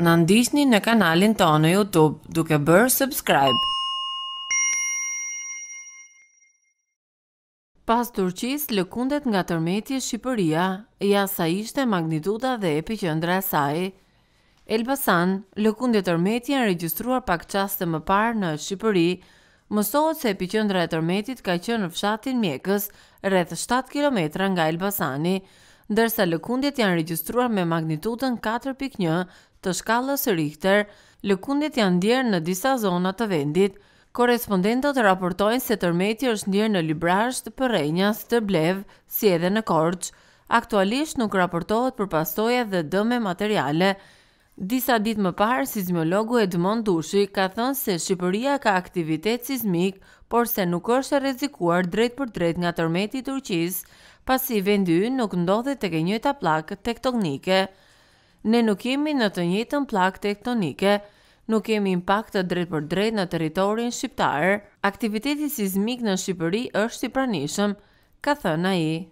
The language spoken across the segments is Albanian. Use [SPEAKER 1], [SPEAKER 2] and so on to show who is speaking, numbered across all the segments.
[SPEAKER 1] Në ndisni në kanalin të në Youtube duke bërë subscribe. Pas Turqis, lëkundet nga tërmeti Shqipëria, ja sa ishte magnituda dhe e saj. Elbasan, lëkundet tërmeti janë registruar pak qaste më parë në Shqipëri, mësohet se epiqëndra e tërmetit ka qënë në fshatin mjekës rreth 7 km nga Elbasani, ndërsa lëkundjet janë regjistruar me magnitudën 4.1 të shkallës Richter. Lëkundjet janë ndjerë në disa zona të vendit. Korespondentët raportojnë se tërmeti është ndjerë në Librasht, Përrenjas, të Blev, si edhe në Korç. Aktualisht nuk raportohet për pasoja dhe dëme materiale. Disa dit më parë, sismologu Edmond Dushi ka thënë se Shqipëria ka aktivitet sismik, por se nuk është rezikuar drejt për drejt nga tërmeti Turqisë, pasi vendi ynë nuk ndodhet tek e njëjta pllakë tektonike. Ne nuk jemi në të njëjtën pllakë tektonike, nuk kemi impakt drejt për drejt në territorin shqiptar. Aktiviteti sismik në Shqipëri është i pranishëm, ka thënë ai.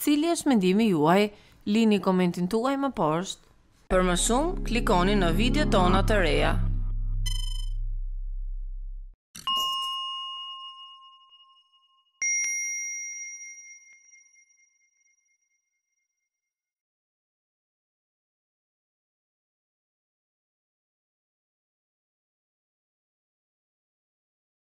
[SPEAKER 1] Cili është mendimi juaj? Lini komentin tuaj më poshtë. Për më shumë, klikoni në video tona të reja.